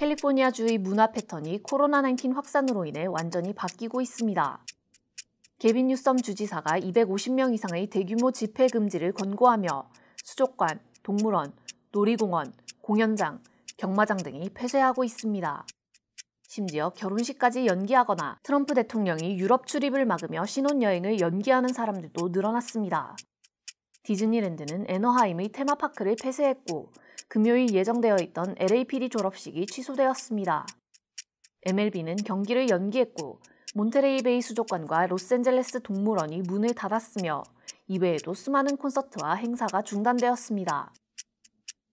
캘리포니아주의 문화 패턴이 코로나19 확산으로 인해 완전히 바뀌고 있습니다. 개빈 뉴섬 주지사가 250명 이상의 대규모 집회 금지를 권고하며 수족관, 동물원, 놀이공원, 공연장, 경마장 등이 폐쇄하고 있습니다. 심지어 결혼식까지 연기하거나 트럼프 대통령이 유럽 출입을 막으며 신혼여행을 연기하는 사람들도 늘어났습니다. 디즈니랜드는 애너하임의 테마파크를 폐쇄했고 금요일 예정되어 있던 LAPD 졸업식이 취소되었습니다. MLB는 경기를 연기했고 몬테레이베이 수족관과 로스앤젤레스 동물원이 문을 닫았으며 이외에도 수많은 콘서트와 행사가 중단되었습니다.